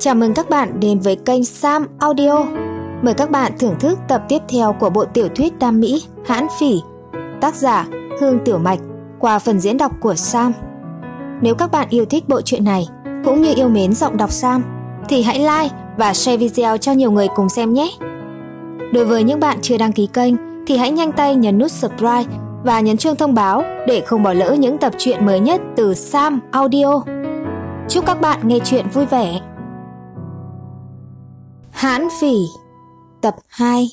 Chào mừng các bạn đến với kênh Sam Audio. Mời các bạn thưởng thức tập tiếp theo của bộ tiểu thuyết Đam Mỹ Hãn Phỉ, tác giả Hương Tiểu Mạch qua phần diễn đọc của Sam. Nếu các bạn yêu thích bộ truyện này cũng như yêu mến giọng đọc Sam thì hãy like và share video cho nhiều người cùng xem nhé. Đối với những bạn chưa đăng ký kênh thì hãy nhanh tay nhấn nút subscribe và nhấn chuông thông báo để không bỏ lỡ những tập truyện mới nhất từ Sam Audio. Chúc các bạn nghe chuyện vui vẻ. Hãn phỉ Tập 2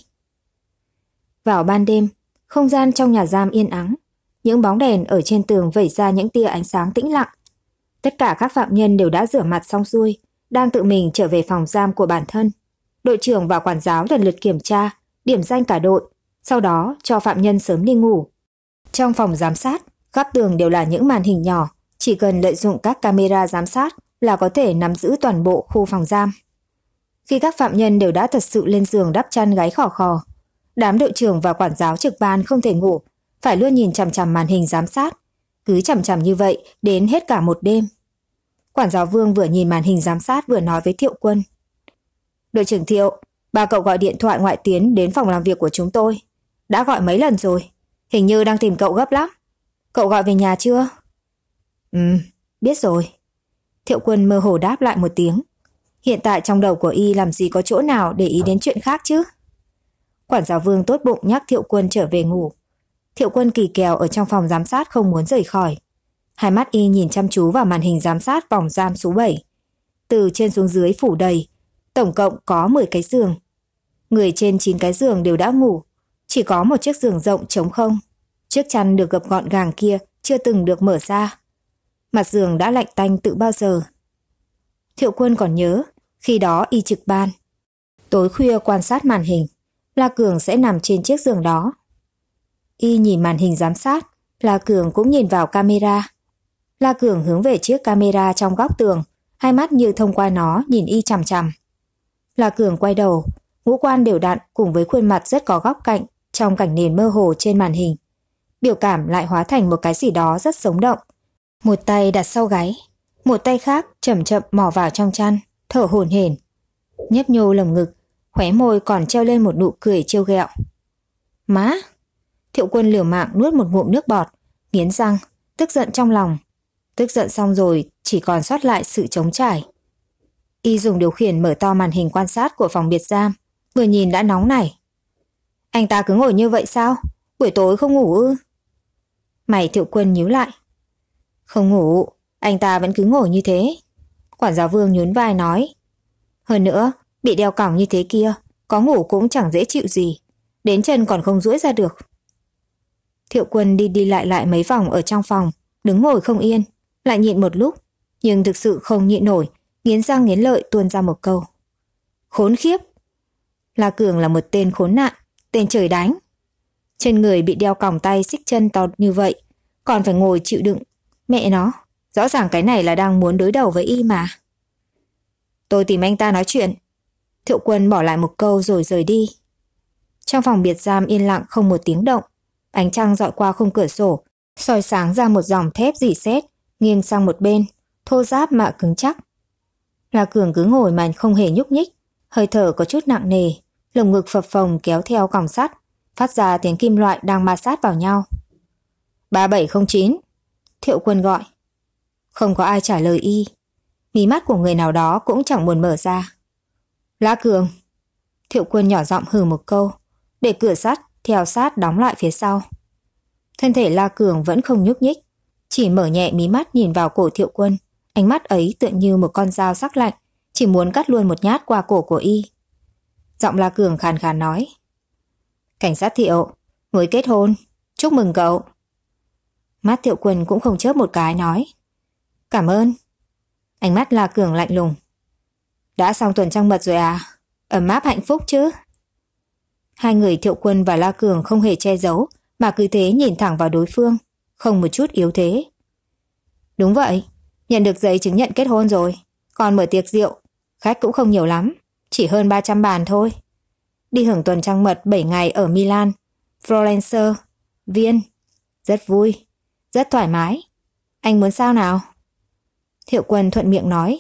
Vào ban đêm, không gian trong nhà giam yên ắng. Những bóng đèn ở trên tường vẩy ra những tia ánh sáng tĩnh lặng. Tất cả các phạm nhân đều đã rửa mặt xong xuôi, đang tự mình trở về phòng giam của bản thân. Đội trưởng và quản giáo lần lượt kiểm tra, điểm danh cả đội, sau đó cho phạm nhân sớm đi ngủ. Trong phòng giám sát, khắp tường đều là những màn hình nhỏ, chỉ cần lợi dụng các camera giám sát là có thể nắm giữ toàn bộ khu phòng giam khi các phạm nhân đều đã thật sự lên giường đắp chăn gáy khò khò. Đám đội trưởng và quản giáo trực ban không thể ngủ, phải luôn nhìn chằm chằm màn hình giám sát. Cứ chằm chằm như vậy đến hết cả một đêm. Quản giáo Vương vừa nhìn màn hình giám sát vừa nói với Thiệu Quân. Đội trưởng Thiệu, ba cậu gọi điện thoại ngoại tuyến đến phòng làm việc của chúng tôi. Đã gọi mấy lần rồi, hình như đang tìm cậu gấp lắm. Cậu gọi về nhà chưa? Ừ, biết rồi. Thiệu Quân mơ hồ đáp lại một tiếng. Hiện tại trong đầu của y làm gì có chỗ nào để ý đến chuyện khác chứ? Quản giáo vương tốt bụng nhắc Thiệu Quân trở về ngủ. Thiệu Quân kỳ kèo ở trong phòng giám sát không muốn rời khỏi. Hai mắt y nhìn chăm chú vào màn hình giám sát vòng giam số 7. Từ trên xuống dưới phủ đầy, tổng cộng có 10 cái giường. Người trên 9 cái giường đều đã ngủ, chỉ có một chiếc giường rộng trống không. Chiếc chăn được gập gọn gàng kia chưa từng được mở ra. Mặt giường đã lạnh tanh từ bao giờ. Thiệu Quân còn nhớ, khi đó y trực ban. Tối khuya quan sát màn hình, La Cường sẽ nằm trên chiếc giường đó. Y nhìn màn hình giám sát, La Cường cũng nhìn vào camera. La Cường hướng về chiếc camera trong góc tường, hai mắt như thông qua nó nhìn y chằm chằm. La Cường quay đầu, ngũ quan đều đặn cùng với khuôn mặt rất có góc cạnh trong cảnh nền mơ hồ trên màn hình. Biểu cảm lại hóa thành một cái gì đó rất sống động. Một tay đặt sau gáy, một tay khác chậm chậm mò vào trong chăn thở hổn hển nhấp nhô lồng ngực khóe môi còn treo lên một nụ cười trêu ghẹo má thiệu quân lửa mạng nuốt một ngụm nước bọt nghiến răng tức giận trong lòng tức giận xong rồi chỉ còn sót lại sự chống trải y dùng điều khiển mở to màn hình quan sát của phòng biệt giam vừa nhìn đã nóng này anh ta cứ ngồi như vậy sao buổi tối không ngủ ư mày thiệu quân nhíu lại không ngủ anh ta vẫn cứ ngồi như thế Quản giáo vương nhún vai nói. Hơn nữa, bị đeo còng như thế kia, có ngủ cũng chẳng dễ chịu gì. Đến chân còn không duỗi ra được. Thiệu quân đi đi lại lại mấy vòng ở trong phòng, đứng ngồi không yên, lại nhịn một lúc, nhưng thực sự không nhịn nổi, nghiến răng nghiến lợi tuôn ra một câu. Khốn khiếp! La Cường là một tên khốn nạn, tên trời đánh. Trên người bị đeo còng tay xích chân to như vậy, còn phải ngồi chịu đựng, mẹ nó. Rõ ràng cái này là đang muốn đối đầu với y mà. Tôi tìm anh ta nói chuyện. Thiệu quân bỏ lại một câu rồi rời đi. Trong phòng biệt giam yên lặng không một tiếng động. Ánh trăng dọi qua khung cửa sổ, soi sáng ra một dòng thép dỉ xét, nghiêng sang một bên, thô giáp mà cứng chắc. là Cường cứ ngồi mà không hề nhúc nhích, hơi thở có chút nặng nề, lồng ngực phập phồng kéo theo còng sắt, phát ra tiếng kim loại đang ma sát vào nhau. 3709 Thiệu quân gọi không có ai trả lời y. Mí mắt của người nào đó cũng chẳng buồn mở ra. Lá Cường. Thiệu quân nhỏ giọng hừ một câu. Để cửa sắt, theo sát đóng lại phía sau. Thân thể La Cường vẫn không nhúc nhích. Chỉ mở nhẹ mí mắt nhìn vào cổ thiệu quân. Ánh mắt ấy tựa như một con dao sắc lạnh. Chỉ muốn cắt luôn một nhát qua cổ của y. Giọng La Cường khàn khàn nói. Cảnh sát thiệu, mới kết hôn. Chúc mừng cậu. Mắt thiệu quân cũng không chớp một cái nói. Cảm ơn. Ánh mắt La Cường lạnh lùng. Đã xong tuần trăng mật rồi à? Ấm áp hạnh phúc chứ? Hai người Thiệu Quân và La Cường không hề che giấu, mà cứ thế nhìn thẳng vào đối phương, không một chút yếu thế. Đúng vậy, nhận được giấy chứng nhận kết hôn rồi, còn mở tiệc rượu, khách cũng không nhiều lắm, chỉ hơn 300 bàn thôi. Đi hưởng tuần trăng mật 7 ngày ở Milan, Florence, Viên, rất vui, rất thoải mái. Anh muốn sao nào? Thiệu quân thuận miệng nói.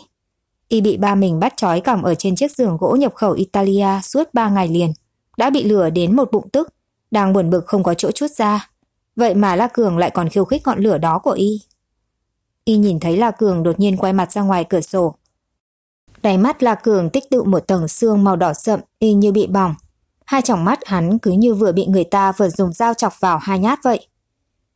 Y bị ba mình bắt trói còng ở trên chiếc giường gỗ nhập khẩu Italia suốt ba ngày liền. Đã bị lửa đến một bụng tức, đang buồn bực không có chỗ chút ra. Vậy mà La Cường lại còn khiêu khích ngọn lửa đó của Y. Y nhìn thấy La Cường đột nhiên quay mặt ra ngoài cửa sổ. Đáy mắt La Cường tích tụ một tầng xương màu đỏ sậm y như bị bỏng. Hai tròng mắt hắn cứ như vừa bị người ta vừa dùng dao chọc vào hai nhát vậy.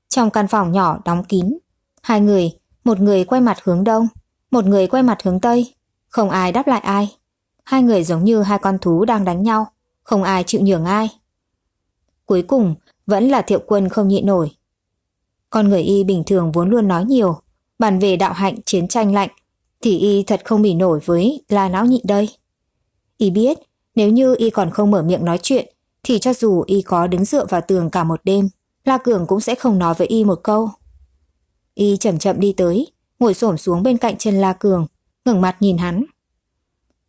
Trong căn phòng nhỏ đóng kín, hai người một người quay mặt hướng đông, một người quay mặt hướng tây. Không ai đáp lại ai. Hai người giống như hai con thú đang đánh nhau, không ai chịu nhường ai. Cuối cùng, vẫn là thiệu quân không nhịn nổi. Con người y bình thường vốn luôn nói nhiều, bàn về đạo hạnh chiến tranh lạnh, thì y thật không bị nổi với la não nhịn đây. Y biết, nếu như y còn không mở miệng nói chuyện, thì cho dù y có đứng dựa vào tường cả một đêm, La Cường cũng sẽ không nói với y một câu. Y chậm chậm đi tới, ngồi xổm xuống bên cạnh chân La Cường, ngẩng mặt nhìn hắn.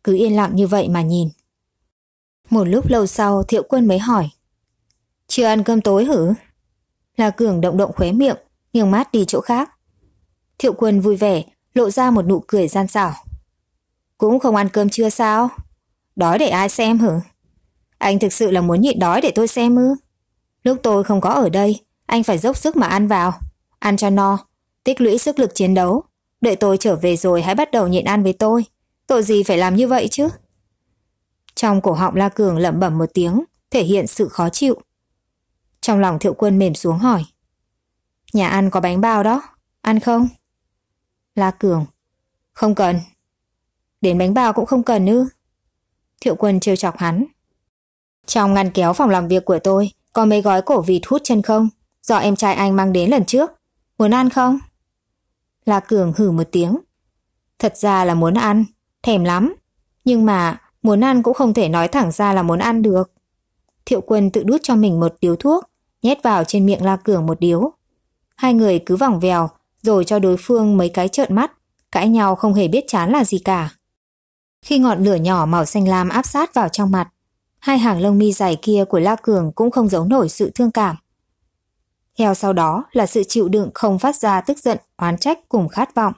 Cứ yên lặng như vậy mà nhìn. Một lúc lâu sau Thiệu Quân mới hỏi. Chưa ăn cơm tối hử? La Cường động động khóe miệng, nghiêng mát đi chỗ khác. Thiệu Quân vui vẻ, lộ ra một nụ cười gian xảo. Cũng không ăn cơm trưa sao? Đói để ai xem hử? Anh thực sự là muốn nhịn đói để tôi xem ư? Lúc tôi không có ở đây, anh phải dốc sức mà ăn vào. Ăn cho no, tích lũy sức lực chiến đấu. Đợi tôi trở về rồi hãy bắt đầu nhịn ăn với tôi. Tội gì phải làm như vậy chứ? Trong cổ họng La Cường lẩm bẩm một tiếng, thể hiện sự khó chịu. Trong lòng thiệu quân mềm xuống hỏi. Nhà ăn có bánh bao đó, ăn không? La Cường. Không cần. Đến bánh bao cũng không cần ư. Thiệu quân trêu chọc hắn. Trong ngăn kéo phòng làm việc của tôi có mấy gói cổ vịt hút chân không, do em trai anh mang đến lần trước. Muốn ăn không? La Cường hử một tiếng. Thật ra là muốn ăn, thèm lắm. Nhưng mà muốn ăn cũng không thể nói thẳng ra là muốn ăn được. Thiệu quân tự đút cho mình một điếu thuốc, nhét vào trên miệng La Cường một điếu. Hai người cứ vòng vèo, rồi cho đối phương mấy cái trợn mắt, cãi nhau không hề biết chán là gì cả. Khi ngọn lửa nhỏ màu xanh lam áp sát vào trong mặt, hai hàng lông mi dài kia của La Cường cũng không giấu nổi sự thương cảm. Theo sau đó là sự chịu đựng không phát ra tức giận, oán trách cùng khát vọng.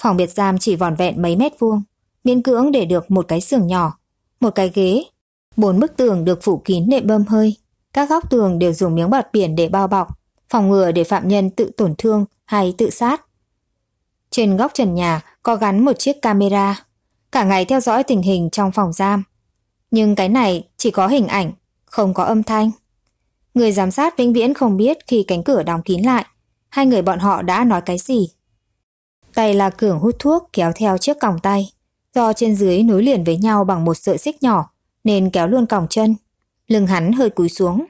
Phòng biệt giam chỉ vòn vẹn mấy mét vuông, miễn cưỡng để được một cái giường nhỏ, một cái ghế, bốn bức tường được phủ kín nệm bơm hơi, các góc tường đều dùng miếng bọt biển để bao bọc, phòng ngừa để phạm nhân tự tổn thương hay tự sát. Trên góc trần nhà có gắn một chiếc camera, cả ngày theo dõi tình hình trong phòng giam. Nhưng cái này chỉ có hình ảnh, không có âm thanh. Người giám sát vĩnh viễn không biết khi cánh cửa đóng kín lại, hai người bọn họ đã nói cái gì. Tay là Cường hút thuốc kéo theo chiếc còng tay, do trên dưới nối liền với nhau bằng một sợi xích nhỏ nên kéo luôn còng chân. Lưng hắn hơi cúi xuống.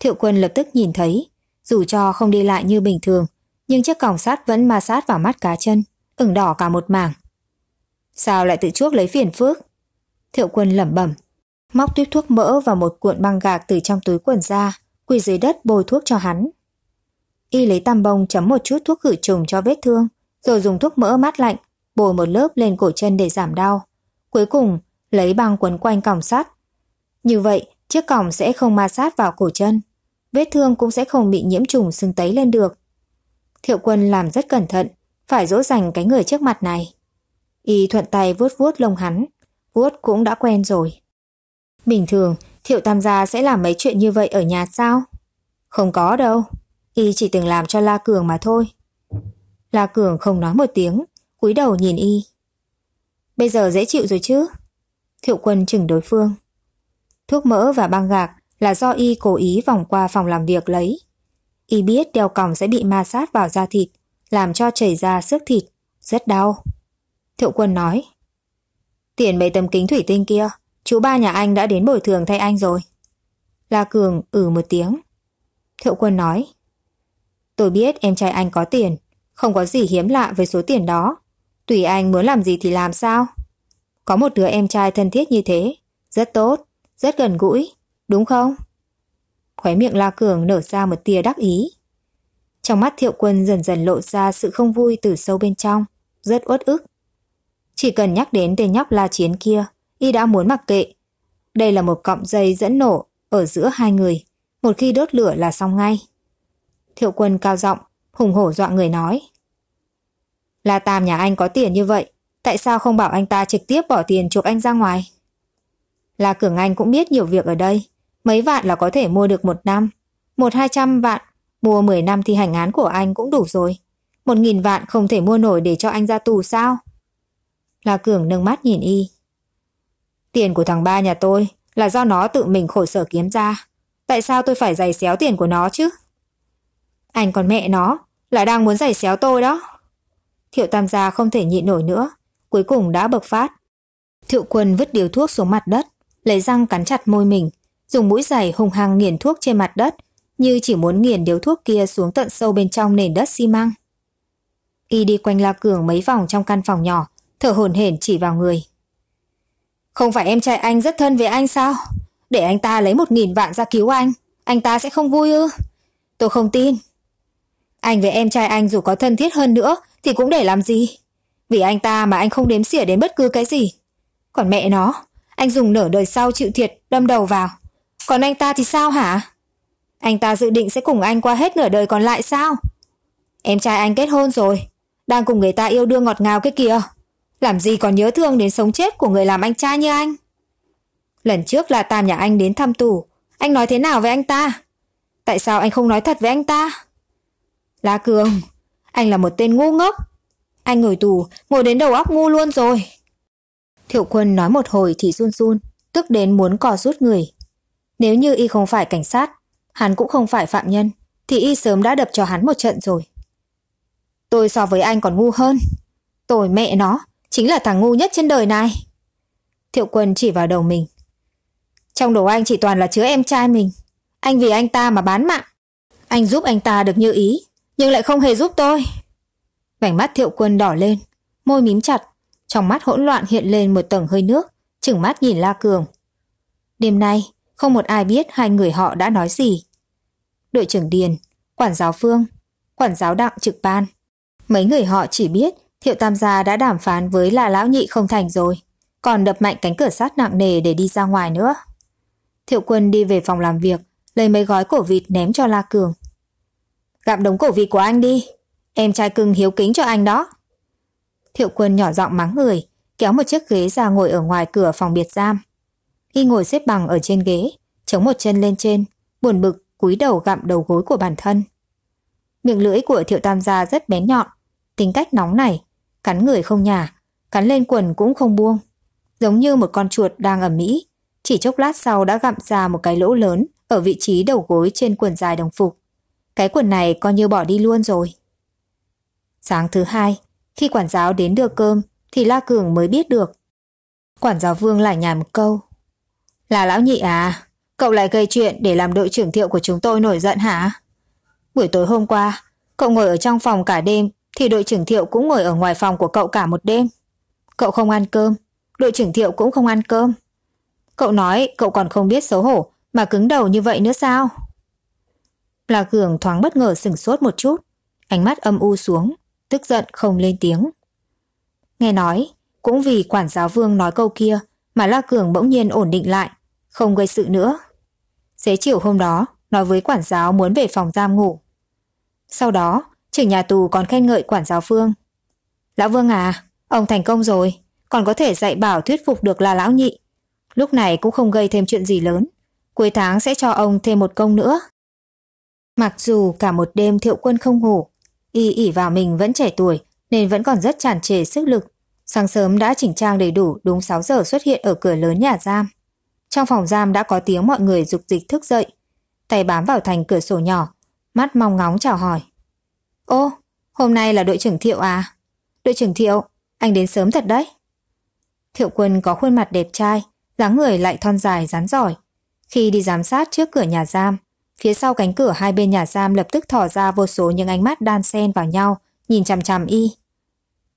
Thiệu quân lập tức nhìn thấy, dù cho không đi lại như bình thường, nhưng chiếc còng sắt vẫn ma sát vào mắt cá chân, ửng đỏ cả một mảng. Sao lại tự chuốc lấy phiền phước? Thiệu quân lẩm bẩm, móc tuyếp thuốc mỡ và một cuộn băng gạc từ trong túi quần ra, quỳ dưới đất bôi thuốc cho hắn. Y lấy tăm bông chấm một chút thuốc khử trùng cho vết thương, rồi dùng thuốc mỡ mát lạnh, bôi một lớp lên cổ chân để giảm đau. Cuối cùng, lấy băng quấn quanh còng sắt. Như vậy, chiếc còng sẽ không ma sát vào cổ chân. Vết thương cũng sẽ không bị nhiễm trùng sưng tấy lên được. Thiệu quân làm rất cẩn thận, phải dỗ dành cái người trước mặt này. Y thuận tay vuốt vuốt lông hắn, vuốt cũng đã quen rồi. Bình thường, Thiệu Tam gia sẽ làm mấy chuyện như vậy ở nhà sao? Không có đâu, y chỉ từng làm cho La Cường mà thôi. La Cường không nói một tiếng, cúi đầu nhìn y. Bây giờ dễ chịu rồi chứ? Thiệu Quân chừng đối phương. Thuốc mỡ và băng gạc là do y cố ý vòng qua phòng làm việc lấy. Y biết đeo còng sẽ bị ma sát vào da thịt, làm cho chảy ra xước thịt, rất đau. Thiệu Quân nói. Tiền mấy tấm kính thủy tinh kia, Chú ba nhà anh đã đến bồi thường thay anh rồi. La Cường ử ừ một tiếng. Thiệu quân nói. Tôi biết em trai anh có tiền, không có gì hiếm lạ với số tiền đó. Tùy anh muốn làm gì thì làm sao. Có một đứa em trai thân thiết như thế, rất tốt, rất gần gũi, đúng không? Khóe miệng La Cường nở ra một tia đắc ý. Trong mắt thiệu quân dần dần lộ ra sự không vui từ sâu bên trong, rất uất ức. Chỉ cần nhắc đến tên nhóc La Chiến kia, y đã muốn mặc kệ. Đây là một cọng dây dẫn nổ ở giữa hai người, một khi đốt lửa là xong ngay. Thiệu quân cao giọng, hùng hổ dọa người nói. Là Tam nhà anh có tiền như vậy, tại sao không bảo anh ta trực tiếp bỏ tiền chuộc anh ra ngoài? Là Cường Anh cũng biết nhiều việc ở đây, mấy vạn là có thể mua được một năm, một hai trăm vạn, mua mười năm thì hành án của anh cũng đủ rồi. Một nghìn vạn không thể mua nổi để cho anh ra tù sao? Là Cường nâng mắt nhìn y, Tiền của thằng ba nhà tôi là do nó tự mình khổ sở kiếm ra. Tại sao tôi phải giày xéo tiền của nó chứ? Anh còn mẹ nó là đang muốn giày xéo tôi đó. Thiệu Tam gia không thể nhịn nổi nữa, cuối cùng đã bộc phát. Thiệu Quân vứt điếu thuốc xuống mặt đất, lấy răng cắn chặt môi mình, dùng mũi giày hùng hăng nghiền thuốc trên mặt đất, như chỉ muốn nghiền điếu thuốc kia xuống tận sâu bên trong nền đất xi măng. Y đi quanh La Cường mấy vòng trong căn phòng nhỏ, thở hổn hển chỉ vào người. Không phải em trai anh rất thân với anh sao? Để anh ta lấy một nghìn vạn ra cứu anh, anh ta sẽ không vui ư? Tôi không tin. Anh với em trai anh dù có thân thiết hơn nữa thì cũng để làm gì? Vì anh ta mà anh không đếm xỉa đến bất cứ cái gì. Còn mẹ nó, anh dùng nửa đời sau chịu thiệt đâm đầu vào. Còn anh ta thì sao hả? Anh ta dự định sẽ cùng anh qua hết nửa đời còn lại sao? Em trai anh kết hôn rồi, đang cùng người ta yêu đương ngọt ngào cái kìa. Làm gì còn nhớ thương đến sống chết của người làm anh cha như anh? Lần trước là Tam nhà anh đến thăm tù, anh nói thế nào với anh ta? Tại sao anh không nói thật với anh ta? La Cường, anh là một tên ngu ngốc. Anh ngồi tù, ngồi đến đầu óc ngu luôn rồi. Thiệu quân nói một hồi thì run run, tức đến muốn cò rút người. Nếu như y không phải cảnh sát, hắn cũng không phải phạm nhân, thì y sớm đã đập cho hắn một trận rồi. Tôi so với anh còn ngu hơn. Tôi mẹ nó, chính là thằng ngu nhất trên đời này. Thiệu quân chỉ vào đầu mình. Trong đầu anh chỉ toàn là chứa em trai mình. Anh vì anh ta mà bán mạng. Anh giúp anh ta được như ý, nhưng lại không hề giúp tôi. Vành mắt thiệu quân đỏ lên, môi mím chặt, trong mắt hỗn loạn hiện lên một tầng hơi nước, chừng mắt nhìn La Cường. Đêm nay, không một ai biết hai người họ đã nói gì. Đội trưởng Điền, quản giáo Phương, quản giáo Đặng trực ban. Mấy người họ chỉ biết Thiệu Tam gia đã đàm phán với là lão nhị không thành rồi, còn đập mạnh cánh cửa sắt nặng nề để đi ra ngoài nữa. Thiệu Quân đi về phòng làm việc, lấy mấy gói cổ vịt ném cho La Cường. Gặm đống cổ vịt của anh đi, em trai cưng hiếu kính cho anh đó. Thiệu Quân nhỏ giọng mắng người, kéo một chiếc ghế ra ngồi ở ngoài cửa phòng biệt giam. Y ngồi xếp bằng ở trên ghế, chống một chân lên trên, buồn bực cúi đầu gặm đầu gối của bản thân. Miệng lưỡi của Thiệu Tam gia rất bén nhọn, tính cách nóng này cắn người không nhả, cắn lên quần cũng không buông. Giống như một con chuột đang ở Mỹ, chỉ chốc lát sau đã gặm ra một cái lỗ lớn ở vị trí đầu gối trên quần dài đồng phục. Cái quần này coi như bỏ đi luôn rồi. Sáng thứ hai, khi quản giáo đến đưa cơm thì La Cường mới biết được. Quản giáo Vương lại nhả một câu. Là lão nhị à, cậu lại gây chuyện để làm đội trưởng thiệu của chúng tôi nổi giận hả? Buổi tối hôm qua, cậu ngồi ở trong phòng cả đêm thì đội trưởng Thiệu cũng ngồi ở ngoài phòng của cậu cả một đêm. Cậu không ăn cơm, đội trưởng Thiệu cũng không ăn cơm. Cậu nói cậu còn không biết xấu hổ mà cứng đầu như vậy nữa sao? Là Cường thoáng bất ngờ sửng sốt một chút, ánh mắt âm u xuống, tức giận không lên tiếng. Nghe nói, cũng vì quản giáo vương nói câu kia mà La Cường bỗng nhiên ổn định lại, không gây sự nữa. Xế chiều hôm đó, nói với quản giáo muốn về phòng giam ngủ. Sau đó, trưởng nhà tù còn khen ngợi quản giáo Phương. Lão Vương à, ông thành công rồi, còn có thể dạy bảo thuyết phục được là lão nhị. Lúc này cũng không gây thêm chuyện gì lớn, cuối tháng sẽ cho ông thêm một công nữa. Mặc dù cả một đêm thiệu quân không ngủ, y ỉ vào mình vẫn trẻ tuổi nên vẫn còn rất tràn trề sức lực. Sáng sớm đã chỉnh trang đầy đủ đúng 6 giờ xuất hiện ở cửa lớn nhà giam. Trong phòng giam đã có tiếng mọi người dục dịch thức dậy, tay bám vào thành cửa sổ nhỏ, mắt mong ngóng chào hỏi. Ô, hôm nay là đội trưởng Thiệu à? Đội trưởng Thiệu, anh đến sớm thật đấy. Thiệu Quân có khuôn mặt đẹp trai, dáng người lại thon dài rắn giỏi. Khi đi giám sát trước cửa nhà giam, phía sau cánh cửa hai bên nhà giam lập tức thỏ ra vô số những ánh mắt đan xen vào nhau, nhìn chằm chằm y.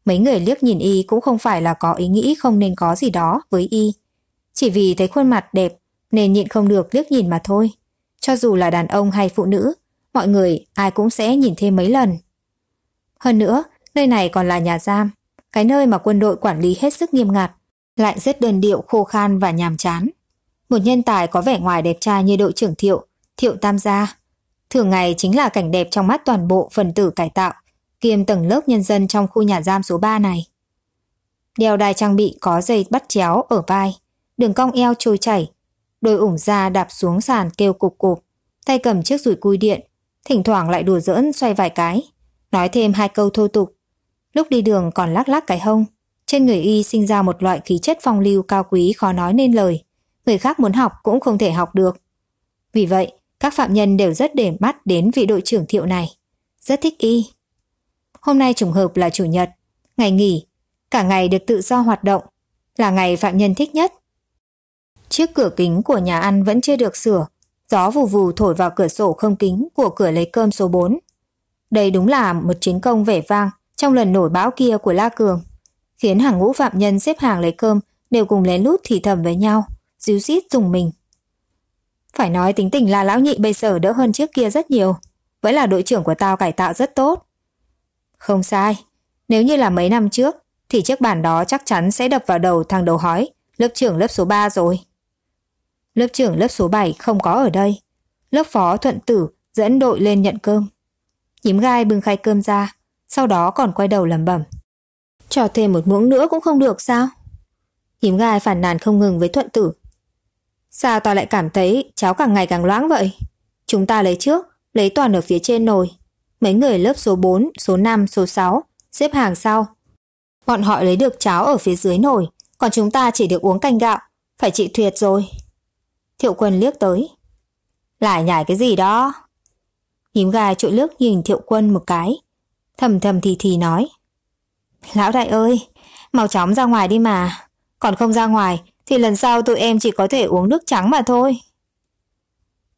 Mấy người liếc nhìn y cũng không phải là có ý nghĩ không nên có gì đó với y. Chỉ vì thấy khuôn mặt đẹp nên nhịn không được liếc nhìn mà thôi. Cho dù là đàn ông hay phụ nữ mọi người ai cũng sẽ nhìn thêm mấy lần. Hơn nữa, nơi này còn là nhà giam, cái nơi mà quân đội quản lý hết sức nghiêm ngặt, lại rất đơn điệu khô khan và nhàm chán. Một nhân tài có vẻ ngoài đẹp trai như đội trưởng Thiệu, Thiệu Tam Gia, thường ngày chính là cảnh đẹp trong mắt toàn bộ phần tử cải tạo, kiêm tầng lớp nhân dân trong khu nhà giam số 3 này. Đeo đai trang bị có dây bắt chéo ở vai, đường cong eo trôi chảy, đôi ủng da đạp xuống sàn kêu cục cục, tay cầm chiếc rùi cui điện, thỉnh thoảng lại đùa giỡn xoay vài cái, nói thêm hai câu thô tục. Lúc đi đường còn lắc lắc cái hông, trên người y sinh ra một loại khí chất phong lưu cao quý khó nói nên lời, người khác muốn học cũng không thể học được. Vì vậy, các phạm nhân đều rất để mắt đến vị đội trưởng thiệu này, rất thích y. Hôm nay trùng hợp là chủ nhật, ngày nghỉ, cả ngày được tự do hoạt động, là ngày phạm nhân thích nhất. Chiếc cửa kính của nhà ăn vẫn chưa được sửa, gió vù vù thổi vào cửa sổ không kính của cửa lấy cơm số 4. Đây đúng là một chiến công vẻ vang trong lần nổi bão kia của La Cường, khiến hàng ngũ phạm nhân xếp hàng lấy cơm đều cùng lén lút thì thầm với nhau, díu dít dùng mình. Phải nói tính tình La Lão Nhị bây giờ đỡ hơn trước kia rất nhiều, vẫn là đội trưởng của tao cải tạo rất tốt. Không sai, nếu như là mấy năm trước thì chiếc bàn đó chắc chắn sẽ đập vào đầu thằng đầu hói, lớp trưởng lớp số 3 rồi lớp trưởng lớp số 7 không có ở đây. Lớp phó thuận tử dẫn đội lên nhận cơm. Nhím gai bưng khay cơm ra, sau đó còn quay đầu lẩm bẩm. Cho thêm một muỗng nữa cũng không được sao? Nhím gai phản nàn không ngừng với thuận tử. Sao ta lại cảm thấy cháu càng ngày càng loãng vậy? Chúng ta lấy trước, lấy toàn ở phía trên nồi. Mấy người lớp số 4, số 5, số 6 xếp hàng sau. Bọn họ lấy được cháo ở phía dưới nồi, còn chúng ta chỉ được uống canh gạo, phải chịu thiệt rồi. Thiệu quân liếc tới. Lại nhảy cái gì đó? nhím gà trội lướt nhìn thiệu quân một cái. Thầm thầm thì thì nói. Lão đại ơi, mau chóng ra ngoài đi mà. Còn không ra ngoài thì lần sau tụi em chỉ có thể uống nước trắng mà thôi.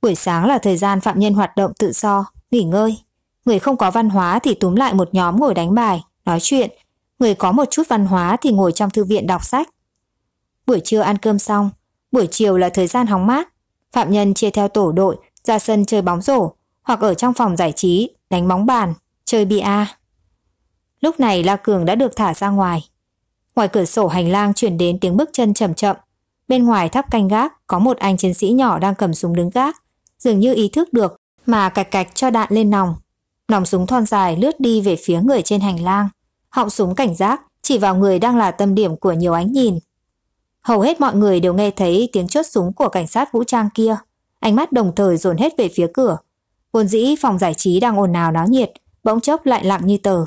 Buổi sáng là thời gian phạm nhân hoạt động tự do, nghỉ ngơi. Người không có văn hóa thì túm lại một nhóm ngồi đánh bài, nói chuyện. Người có một chút văn hóa thì ngồi trong thư viện đọc sách. Buổi trưa ăn cơm xong, Buổi chiều là thời gian hóng mát, phạm nhân chia theo tổ đội ra sân chơi bóng rổ hoặc ở trong phòng giải trí đánh bóng bàn, chơi bia. Lúc này La Cường đã được thả ra ngoài. Ngoài cửa sổ hành lang chuyển đến tiếng bước chân chậm chậm. Bên ngoài tháp canh gác có một anh chiến sĩ nhỏ đang cầm súng đứng gác, dường như ý thức được mà cạch cạch cho đạn lên nòng. Nòng súng thon dài lướt đi về phía người trên hành lang. Họng súng cảnh giác chỉ vào người đang là tâm điểm của nhiều ánh nhìn. Hầu hết mọi người đều nghe thấy tiếng chốt súng của cảnh sát vũ trang kia. Ánh mắt đồng thời dồn hết về phía cửa. Vốn dĩ phòng giải trí đang ồn ào náo nhiệt, bỗng chốc lại lặng như tờ.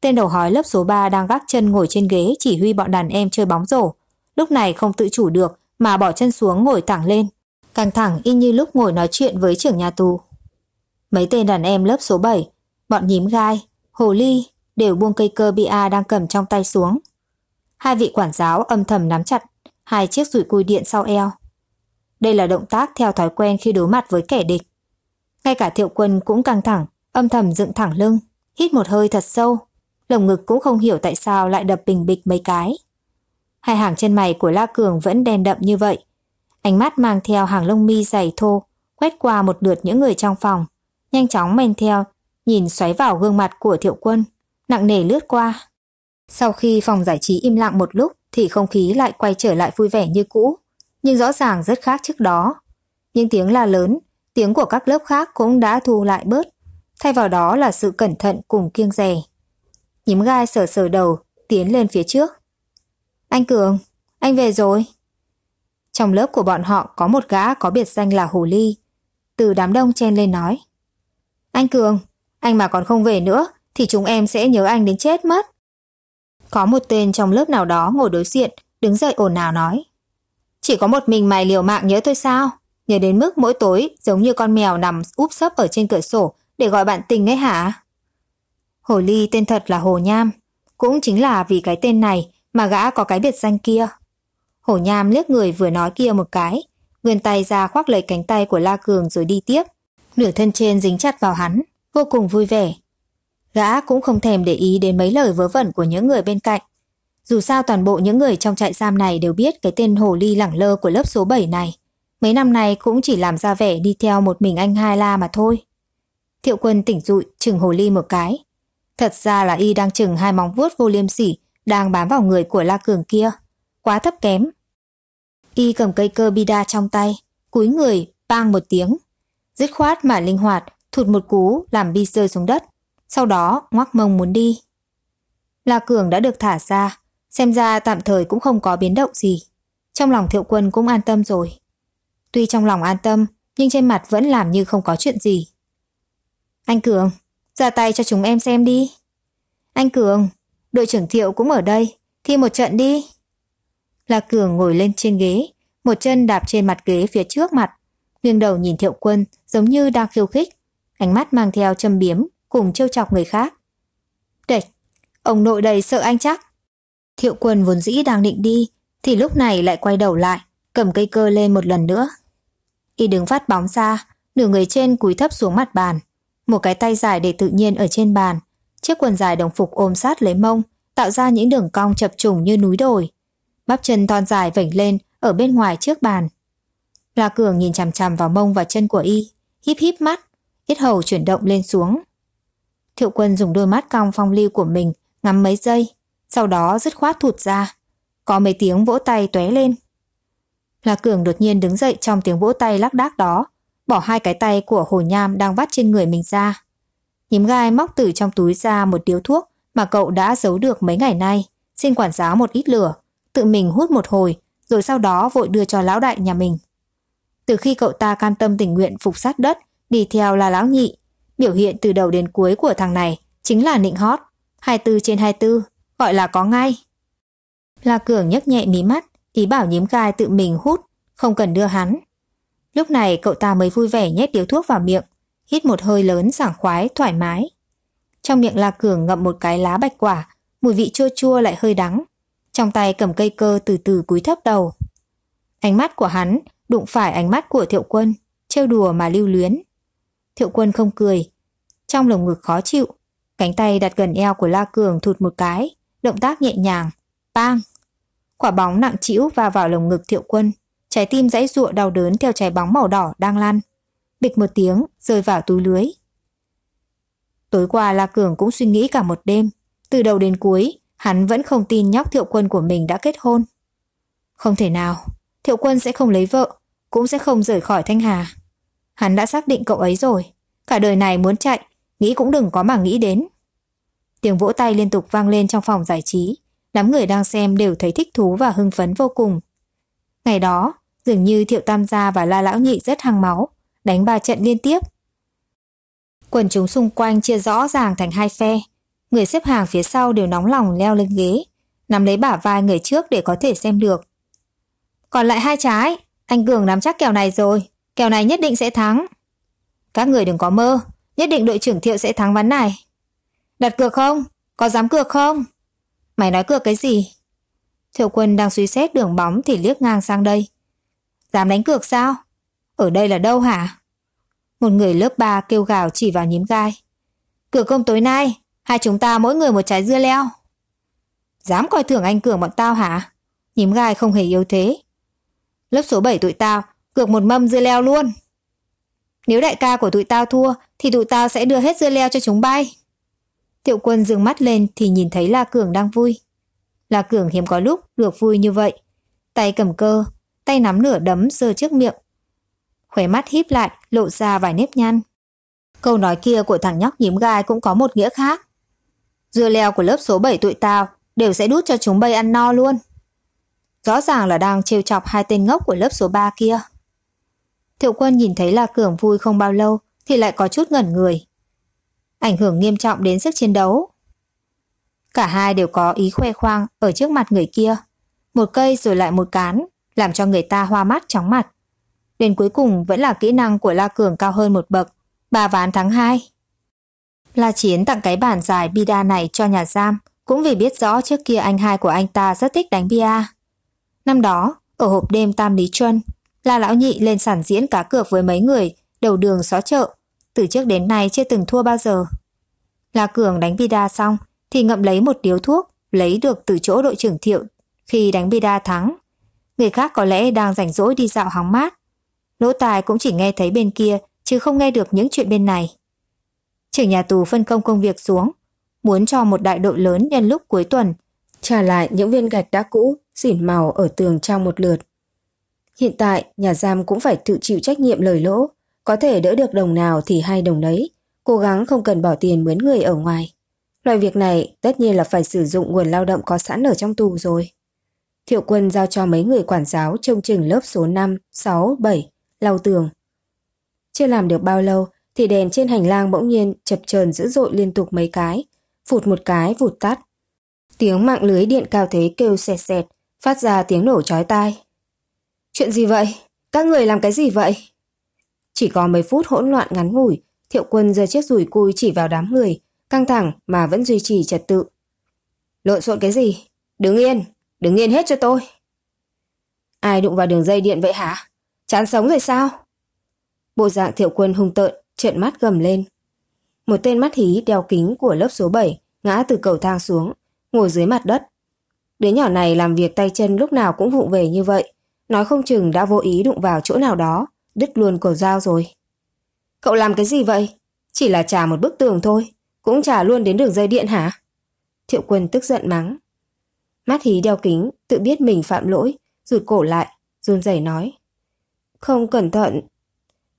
Tên đầu hói lớp số 3 đang gác chân ngồi trên ghế chỉ huy bọn đàn em chơi bóng rổ. Lúc này không tự chủ được mà bỏ chân xuống ngồi thẳng lên. Càng thẳng y như lúc ngồi nói chuyện với trưởng nhà tù. Mấy tên đàn em lớp số 7, bọn nhím gai, hồ ly đều buông cây cơ a đang cầm trong tay xuống, Hai vị quản giáo âm thầm nắm chặt hai chiếc rủi cui điện sau eo. Đây là động tác theo thói quen khi đối mặt với kẻ địch. Ngay cả thiệu quân cũng căng thẳng, âm thầm dựng thẳng lưng, hít một hơi thật sâu. Lồng ngực cũng không hiểu tại sao lại đập bình bịch mấy cái. Hai hàng chân mày của La Cường vẫn đen đậm như vậy. Ánh mắt mang theo hàng lông mi dày thô, quét qua một lượt những người trong phòng. Nhanh chóng men theo, nhìn xoáy vào gương mặt của thiệu quân, nặng nề lướt qua. Sau khi phòng giải trí im lặng một lúc thì không khí lại quay trở lại vui vẻ như cũ, nhưng rõ ràng rất khác trước đó. Những tiếng la lớn, tiếng của các lớp khác cũng đã thu lại bớt, thay vào đó là sự cẩn thận cùng kiêng rè. Nhím gai sờ sờ đầu, tiến lên phía trước. Anh Cường, anh về rồi. Trong lớp của bọn họ có một gã có biệt danh là Hồ Ly. Từ đám đông chen lên nói. Anh Cường, anh mà còn không về nữa thì chúng em sẽ nhớ anh đến chết mất. Có một tên trong lớp nào đó ngồi đối diện, đứng dậy ồn ào nói. Chỉ có một mình mày liều mạng nhớ thôi sao? Nhớ đến mức mỗi tối giống như con mèo nằm úp sấp ở trên cửa sổ để gọi bạn tình ấy hả? Hồ Ly tên thật là Hồ Nham. Cũng chính là vì cái tên này mà gã có cái biệt danh kia. Hồ Nham liếc người vừa nói kia một cái, vươn tay ra khoác lấy cánh tay của La Cường rồi đi tiếp. Nửa thân trên dính chặt vào hắn, vô cùng vui vẻ, Gã cũng không thèm để ý đến mấy lời vớ vẩn của những người bên cạnh. Dù sao toàn bộ những người trong trại giam này đều biết cái tên hồ ly lẳng lơ của lớp số 7 này. Mấy năm nay cũng chỉ làm ra vẻ đi theo một mình anh Hai La mà thôi. Thiệu quân tỉnh rụi, chừng hồ ly một cái. Thật ra là y đang chừng hai móng vuốt vô liêm sỉ, đang bám vào người của La Cường kia. Quá thấp kém. Y cầm cây cơ bida trong tay, cúi người, bang một tiếng. Dứt khoát mà linh hoạt, thụt một cú làm bi rơi xuống đất sau đó ngoắc mông muốn đi. La Cường đã được thả ra, xem ra tạm thời cũng không có biến động gì. Trong lòng thiệu quân cũng an tâm rồi. Tuy trong lòng an tâm, nhưng trên mặt vẫn làm như không có chuyện gì. Anh Cường, ra tay cho chúng em xem đi. Anh Cường, đội trưởng thiệu cũng ở đây, thi một trận đi. La Cường ngồi lên trên ghế, một chân đạp trên mặt ghế phía trước mặt, nghiêng đầu nhìn thiệu quân giống như đang khiêu khích, ánh mắt mang theo châm biếm cùng trêu chọc người khác. Địch, ông nội đầy sợ anh chắc. Thiệu quân vốn dĩ đang định đi, thì lúc này lại quay đầu lại, cầm cây cơ lên một lần nữa. Y đứng phát bóng ra, nửa người trên cúi thấp xuống mặt bàn. Một cái tay dài để tự nhiên ở trên bàn, chiếc quần dài đồng phục ôm sát lấy mông, tạo ra những đường cong chập trùng như núi đồi. Bắp chân thon dài vểnh lên ở bên ngoài trước bàn. La Cường nhìn chằm chằm vào mông và chân của y, híp híp mắt, ít hầu chuyển động lên xuống. Thiệu quân dùng đôi mắt cong phong lưu của mình ngắm mấy giây, sau đó dứt khoát thụt ra. Có mấy tiếng vỗ tay tóe lên. Là Cường đột nhiên đứng dậy trong tiếng vỗ tay lắc đác đó, bỏ hai cái tay của Hồ Nham đang vắt trên người mình ra. Nhím gai móc từ trong túi ra một điếu thuốc mà cậu đã giấu được mấy ngày nay, xin quản giáo một ít lửa, tự mình hút một hồi, rồi sau đó vội đưa cho lão đại nhà mình. Từ khi cậu ta can tâm tình nguyện phục sát đất, đi theo là lão nhị, Biểu hiện từ đầu đến cuối của thằng này chính là nịnh hót, 24 trên 24, gọi là có ngay. La Cường nhấc nhẹ mí mắt, ý bảo nhím gai tự mình hút, không cần đưa hắn. Lúc này cậu ta mới vui vẻ nhét điếu thuốc vào miệng, hít một hơi lớn sảng khoái, thoải mái. Trong miệng La Cường ngậm một cái lá bạch quả, mùi vị chua chua lại hơi đắng. Trong tay cầm cây cơ từ từ cúi thấp đầu. Ánh mắt của hắn đụng phải ánh mắt của thiệu quân, trêu đùa mà lưu luyến. Thiệu quân không cười. Trong lồng ngực khó chịu, cánh tay đặt gần eo của La Cường thụt một cái, động tác nhẹ nhàng. Bang! Quả bóng nặng trĩu va vào lồng ngực thiệu quân. Trái tim dãy ruộng đau đớn theo trái bóng màu đỏ đang lăn. Bịch một tiếng, rơi vào túi lưới. Tối qua La Cường cũng suy nghĩ cả một đêm. Từ đầu đến cuối, hắn vẫn không tin nhóc thiệu quân của mình đã kết hôn. Không thể nào, thiệu quân sẽ không lấy vợ, cũng sẽ không rời khỏi Thanh Hà. Hắn đã xác định cậu ấy rồi. Cả đời này muốn chạy, nghĩ cũng đừng có mà nghĩ đến. Tiếng vỗ tay liên tục vang lên trong phòng giải trí. Đám người đang xem đều thấy thích thú và hưng phấn vô cùng. Ngày đó, dường như Thiệu Tam Gia và La Lão Nhị rất hăng máu, đánh ba trận liên tiếp. Quần chúng xung quanh chia rõ ràng thành hai phe. Người xếp hàng phía sau đều nóng lòng leo lên ghế, nắm lấy bả vai người trước để có thể xem được. Còn lại hai trái, anh Cường nắm chắc kèo này rồi kèo này nhất định sẽ thắng. Các người đừng có mơ, nhất định đội trưởng thiệu sẽ thắng ván này. Đặt cược không? Có dám cược không? Mày nói cược cái gì? Thiệu quân đang suy xét đường bóng thì liếc ngang sang đây. Dám đánh cược sao? Ở đây là đâu hả? Một người lớp 3 kêu gào chỉ vào nhím gai. Cửa công tối nay, hai chúng ta mỗi người một trái dưa leo. Dám coi thường anh Cường bọn tao hả? Nhím gai không hề yếu thế. Lớp số 7 tụi tao Cược một mâm dưa leo luôn. Nếu đại ca của tụi tao thua thì tụi tao sẽ đưa hết dưa leo cho chúng bay. Tiệu quân dừng mắt lên thì nhìn thấy La Cường đang vui. La Cường hiếm có lúc được vui như vậy. Tay cầm cơ, tay nắm nửa đấm giơ trước miệng. Khóe mắt híp lại, lộ ra vài nếp nhăn. Câu nói kia của thằng nhóc nhím gai cũng có một nghĩa khác. Dưa leo của lớp số 7 tụi tao đều sẽ đút cho chúng bay ăn no luôn. Rõ ràng là đang trêu chọc hai tên ngốc của lớp số 3 kia. Thiệu quân nhìn thấy La Cường vui không bao lâu thì lại có chút ngẩn người. Ảnh hưởng nghiêm trọng đến sức chiến đấu. Cả hai đều có ý khoe khoang ở trước mặt người kia. Một cây rồi lại một cán, làm cho người ta hoa mắt chóng mặt. Đến cuối cùng vẫn là kỹ năng của La Cường cao hơn một bậc, bà ván tháng 2. La Chiến tặng cái bản dài bida này cho nhà giam, cũng vì biết rõ trước kia anh hai của anh ta rất thích đánh bia. Năm đó, ở hộp đêm Tam Lý Chuân, La Lão Nhị lên sản diễn cá cược với mấy người, đầu đường xó chợ. Từ trước đến nay chưa từng thua bao giờ. La Cường đánh bida xong thì ngậm lấy một điếu thuốc, lấy được từ chỗ đội trưởng thiệu khi đánh bida thắng. Người khác có lẽ đang rảnh rỗi đi dạo hóng mát. Lỗ tài cũng chỉ nghe thấy bên kia chứ không nghe được những chuyện bên này. Trưởng nhà tù phân công công việc xuống, muốn cho một đại đội lớn nhân lúc cuối tuần, trả lại những viên gạch đã cũ, xỉn màu ở tường trong một lượt. Hiện tại, nhà giam cũng phải tự chịu trách nhiệm lời lỗ, có thể đỡ được đồng nào thì hai đồng đấy, cố gắng không cần bỏ tiền mướn người ở ngoài. Loại việc này tất nhiên là phải sử dụng nguồn lao động có sẵn ở trong tù rồi. Thiệu quân giao cho mấy người quản giáo trông chừng lớp số 5, 6, 7, lau tường. Chưa làm được bao lâu thì đèn trên hành lang bỗng nhiên chập chờn dữ dội liên tục mấy cái, phụt một cái vụt tắt. Tiếng mạng lưới điện cao thế kêu xẹt xẹt, phát ra tiếng nổ chói tai, Chuyện gì vậy? Các người làm cái gì vậy? Chỉ có mấy phút hỗn loạn ngắn ngủi, thiệu quân giơ chiếc rùi cui chỉ vào đám người, căng thẳng mà vẫn duy trì trật tự. Lộn xộn cái gì? Đứng yên, đứng yên hết cho tôi. Ai đụng vào đường dây điện vậy hả? Chán sống rồi sao? Bộ dạng thiệu quân hung tợn, trợn mắt gầm lên. Một tên mắt hí đeo kính của lớp số 7 ngã từ cầu thang xuống, ngồi dưới mặt đất. Đứa nhỏ này làm việc tay chân lúc nào cũng vụng về như vậy, Nói không chừng đã vô ý đụng vào chỗ nào đó, đứt luôn cổ dao rồi. Cậu làm cái gì vậy? Chỉ là trả một bức tường thôi, cũng trả luôn đến đường dây điện hả? Thiệu quân tức giận mắng. Mắt hí đeo kính, tự biết mình phạm lỗi, rụt cổ lại, run rẩy nói. Không cẩn thận.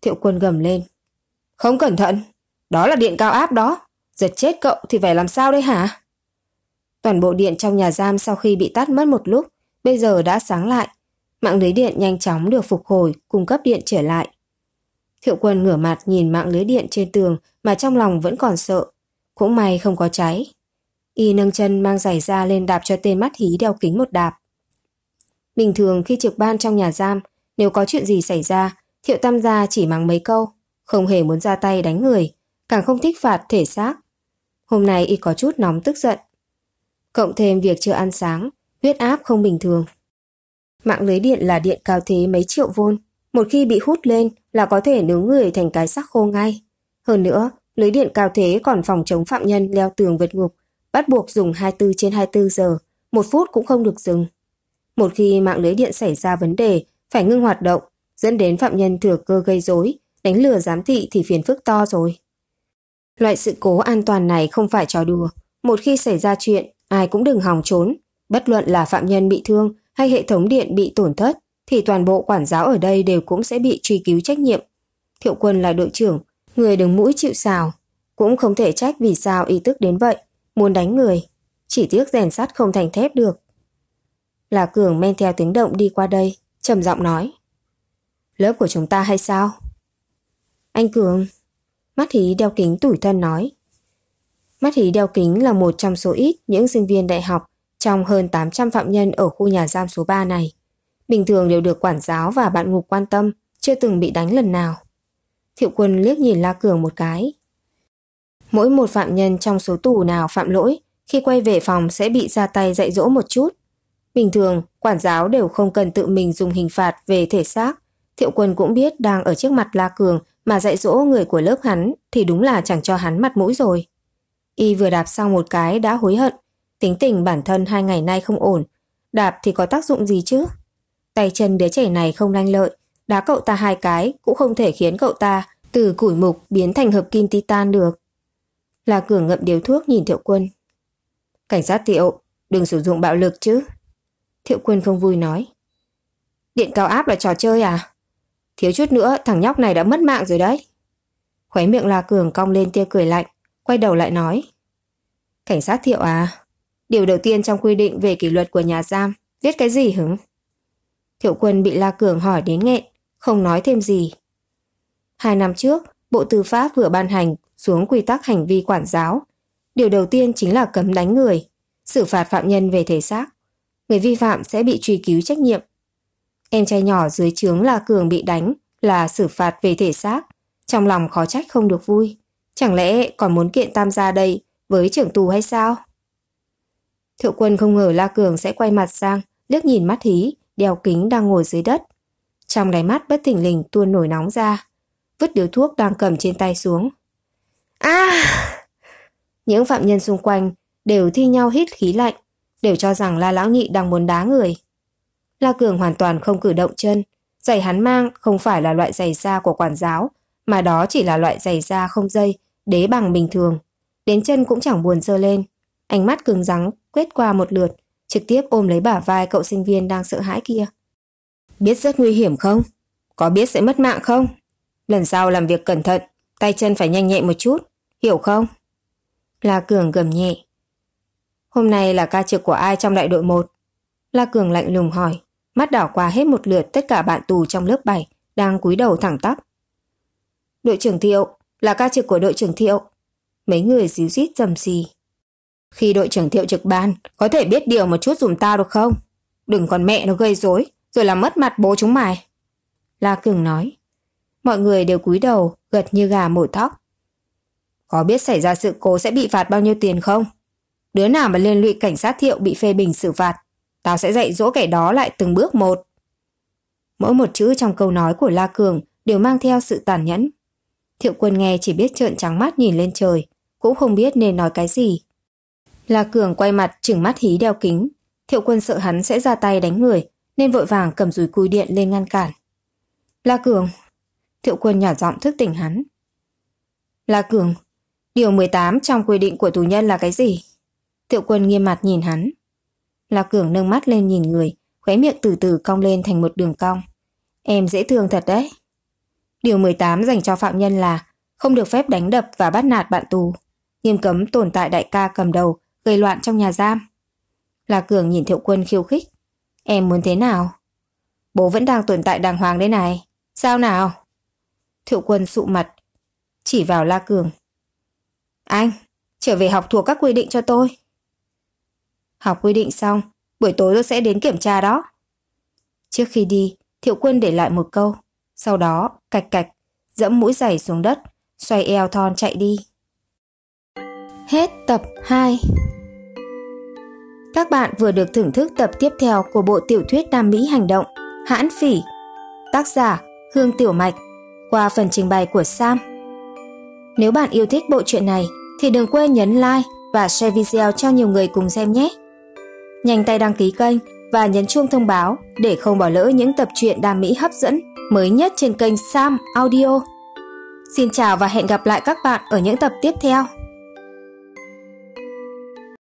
Thiệu quân gầm lên. Không cẩn thận? Đó là điện cao áp đó. Giật chết cậu thì phải làm sao đây hả? Toàn bộ điện trong nhà giam sau khi bị tắt mất một lúc, bây giờ đã sáng lại, Mạng lưới điện nhanh chóng được phục hồi, cung cấp điện trở lại. Thiệu quân ngửa mặt nhìn mạng lưới điện trên tường mà trong lòng vẫn còn sợ. Cũng may không có cháy. Y nâng chân mang giày ra lên đạp cho tên mắt hí đeo kính một đạp. Bình thường khi trực ban trong nhà giam, nếu có chuyện gì xảy ra, Thiệu Tam gia chỉ mắng mấy câu, không hề muốn ra tay đánh người, càng không thích phạt thể xác. Hôm nay y có chút nóng tức giận. Cộng thêm việc chưa ăn sáng, huyết áp không bình thường. Mạng lưới điện là điện cao thế mấy triệu vôn, một khi bị hút lên là có thể nướng người thành cái xác khô ngay. Hơn nữa, lưới điện cao thế còn phòng chống phạm nhân leo tường vượt ngục, bắt buộc dùng 24 trên 24 giờ, một phút cũng không được dừng. Một khi mạng lưới điện xảy ra vấn đề, phải ngưng hoạt động, dẫn đến phạm nhân thừa cơ gây rối, đánh lừa giám thị thì phiền phức to rồi. Loại sự cố an toàn này không phải trò đùa, một khi xảy ra chuyện, ai cũng đừng hòng trốn, bất luận là phạm nhân bị thương hay hệ thống điện bị tổn thất, thì toàn bộ quản giáo ở đây đều cũng sẽ bị truy cứu trách nhiệm. Thiệu quân là đội trưởng, người đứng mũi chịu xào, cũng không thể trách vì sao ý tức đến vậy, muốn đánh người, chỉ tiếc rèn sắt không thành thép được. Là Cường men theo tiếng động đi qua đây, trầm giọng nói. Lớp của chúng ta hay sao? Anh Cường, mắt hí đeo kính tủi thân nói. Mắt hí đeo kính là một trong số ít những sinh viên đại học trong hơn 800 phạm nhân ở khu nhà giam số 3 này, bình thường đều được quản giáo và bạn ngục quan tâm, chưa từng bị đánh lần nào. Thiệu quân liếc nhìn La Cường một cái. Mỗi một phạm nhân trong số tù nào phạm lỗi, khi quay về phòng sẽ bị ra tay dạy dỗ một chút. Bình thường, quản giáo đều không cần tự mình dùng hình phạt về thể xác. Thiệu quân cũng biết đang ở trước mặt La Cường mà dạy dỗ người của lớp hắn thì đúng là chẳng cho hắn mặt mũi rồi. Y vừa đạp xong một cái đã hối hận, Tính tình bản thân hai ngày nay không ổn, đạp thì có tác dụng gì chứ? Tay chân đứa trẻ này không lanh lợi, đá cậu ta hai cái cũng không thể khiến cậu ta từ củi mục biến thành hợp kim titan được. Là cường ngậm điếu thuốc nhìn Thiệu Quân. Cảnh sát Thiệu, đừng sử dụng bạo lực chứ. Thiệu Quân không vui nói. Điện cao áp là trò chơi à? Thiếu chút nữa thằng nhóc này đã mất mạng rồi đấy. Khóe miệng La Cường cong lên tia cười lạnh, quay đầu lại nói. Cảnh sát Thiệu à? Điều đầu tiên trong quy định về kỷ luật của nhà giam, viết cái gì hứng? Thiệu quân bị La Cường hỏi đến nghẹn, không nói thêm gì. Hai năm trước, Bộ Tư pháp vừa ban hành xuống quy tắc hành vi quản giáo. Điều đầu tiên chính là cấm đánh người, xử phạt phạm nhân về thể xác. Người vi phạm sẽ bị truy cứu trách nhiệm. Em trai nhỏ dưới trướng là Cường bị đánh là xử phạt về thể xác. Trong lòng khó trách không được vui. Chẳng lẽ còn muốn kiện tam gia đây với trưởng tù hay sao? Thiệu quân không ngờ La Cường sẽ quay mặt sang, liếc nhìn mắt hí, đeo kính đang ngồi dưới đất. Trong đáy mắt bất thình lình tuôn nổi nóng ra, vứt điếu thuốc đang cầm trên tay xuống. À! Những phạm nhân xung quanh đều thi nhau hít khí lạnh, đều cho rằng La Lão Nhị đang muốn đá người. La Cường hoàn toàn không cử động chân, giày hắn mang không phải là loại giày da của quản giáo, mà đó chỉ là loại giày da không dây, đế bằng bình thường. Đến chân cũng chẳng buồn dơ lên. Ánh mắt cứng rắn quét qua một lượt, trực tiếp ôm lấy bả vai cậu sinh viên đang sợ hãi kia. Biết rất nguy hiểm không? Có biết sẽ mất mạng không? Lần sau làm việc cẩn thận, tay chân phải nhanh nhẹ một chút, hiểu không? La Cường gầm nhẹ. Hôm nay là ca trực của ai trong đại đội 1? La Cường lạnh lùng hỏi, mắt đảo qua hết một lượt tất cả bạn tù trong lớp 7 đang cúi đầu thẳng tắp. Đội trưởng Thiệu, là ca trực của đội trưởng Thiệu. Mấy người díu dít dầm xì. Khi đội trưởng thiệu trực ban, có thể biết điều một chút dùm tao được không? Đừng còn mẹ nó gây rối rồi làm mất mặt bố chúng mày. La Cường nói. Mọi người đều cúi đầu, gật như gà mổ tóc. Có biết xảy ra sự cố sẽ bị phạt bao nhiêu tiền không? Đứa nào mà liên lụy cảnh sát thiệu bị phê bình xử phạt, tao sẽ dạy dỗ kẻ đó lại từng bước một. Mỗi một chữ trong câu nói của La Cường đều mang theo sự tàn nhẫn. Thiệu quân nghe chỉ biết trợn trắng mắt nhìn lên trời, cũng không biết nên nói cái gì. La Cường quay mặt chừng mắt hí đeo kính. Thiệu quân sợ hắn sẽ ra tay đánh người, nên vội vàng cầm dùi cui điện lên ngăn cản. La Cường! Thiệu quân nhỏ giọng thức tỉnh hắn. La Cường! Điều 18 trong quy định của tù nhân là cái gì? Thiệu quân nghiêm mặt nhìn hắn. La Cường nâng mắt lên nhìn người, khóe miệng từ từ cong lên thành một đường cong. Em dễ thương thật đấy. Điều 18 dành cho phạm nhân là không được phép đánh đập và bắt nạt bạn tù. Nghiêm cấm tồn tại đại ca cầm đầu gây loạn trong nhà giam. Là Cường nhìn Thiệu Quân khiêu khích. Em muốn thế nào? Bố vẫn đang tồn tại đàng hoàng đây này. Sao nào? Thiệu Quân sụ mặt, chỉ vào La Cường. Anh, trở về học thuộc các quy định cho tôi. Học quy định xong, buổi tối tôi sẽ đến kiểm tra đó. Trước khi đi, Thiệu Quân để lại một câu. Sau đó, cạch cạch, dẫm mũi giày xuống đất, xoay eo thon chạy đi. Hết tập 2 các bạn vừa được thưởng thức tập tiếp theo của bộ tiểu thuyết Nam Mỹ hành động Hãn Phỉ, tác giả Hương Tiểu Mạch, qua phần trình bày của Sam. Nếu bạn yêu thích bộ truyện này thì đừng quên nhấn like và share video cho nhiều người cùng xem nhé. Nhanh tay đăng ký kênh và nhấn chuông thông báo để không bỏ lỡ những tập truyện đam mỹ hấp dẫn mới nhất trên kênh Sam Audio. Xin chào và hẹn gặp lại các bạn ở những tập tiếp theo.